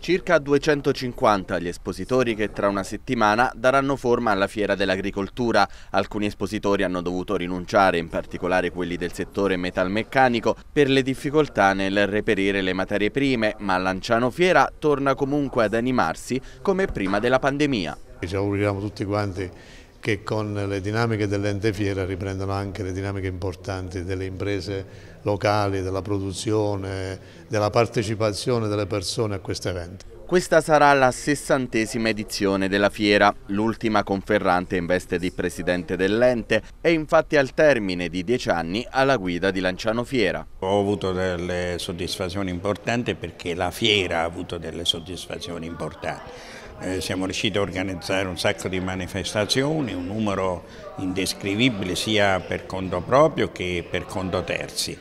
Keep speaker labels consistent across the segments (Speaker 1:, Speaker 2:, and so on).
Speaker 1: Circa 250 gli espositori che tra una settimana daranno forma alla fiera dell'agricoltura. Alcuni espositori hanno dovuto rinunciare, in particolare quelli del settore metalmeccanico, per le difficoltà nel reperire le materie prime, ma Lanciano Fiera torna comunque ad animarsi come prima della pandemia.
Speaker 2: Ci auguriamo tutti quanti che con le dinamiche dell'ente fiera riprendono anche le dinamiche importanti delle imprese locali, della produzione, della partecipazione delle persone a questo evento.
Speaker 1: Questa sarà la sessantesima edizione della fiera, l'ultima con Ferrante in veste di presidente dell'ente e infatti al termine di dieci anni alla guida di Lanciano Fiera. Ho avuto delle soddisfazioni importanti perché
Speaker 3: la fiera ha avuto delle soddisfazioni importanti. Eh, siamo riusciti a organizzare un sacco di manifestazioni, persone, un numero indescrivibile sia per conto proprio che per conto terzi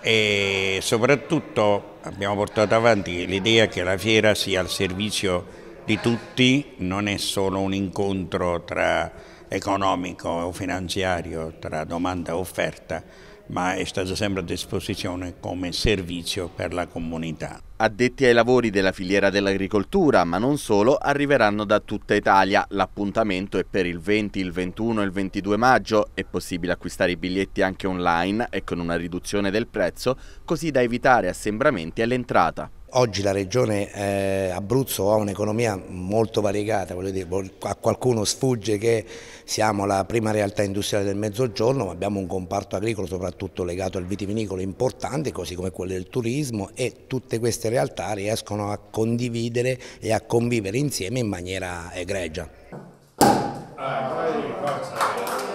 Speaker 3: e soprattutto abbiamo portato avanti l'idea che la fiera sia al servizio di tutti, non è solo un incontro tra economico o finanziario, tra domanda e offerta, ma è
Speaker 1: stata sempre a disposizione come servizio per la comunità. Addetti ai lavori della filiera dell'agricoltura, ma non solo, arriveranno da tutta Italia. L'appuntamento è per il 20, il 21 e il 22 maggio. È possibile acquistare i biglietti anche online e con una riduzione del prezzo, così da evitare assembramenti all'entrata.
Speaker 4: Oggi la regione eh, Abruzzo ha un'economia molto variegata, dire, a qualcuno sfugge che siamo la prima realtà industriale del Mezzogiorno, ma abbiamo un comparto agricolo soprattutto legato al vitivinicolo importante, così come quello del turismo e tutte queste realtà riescono a condividere e a convivere insieme in maniera egregia. Ah,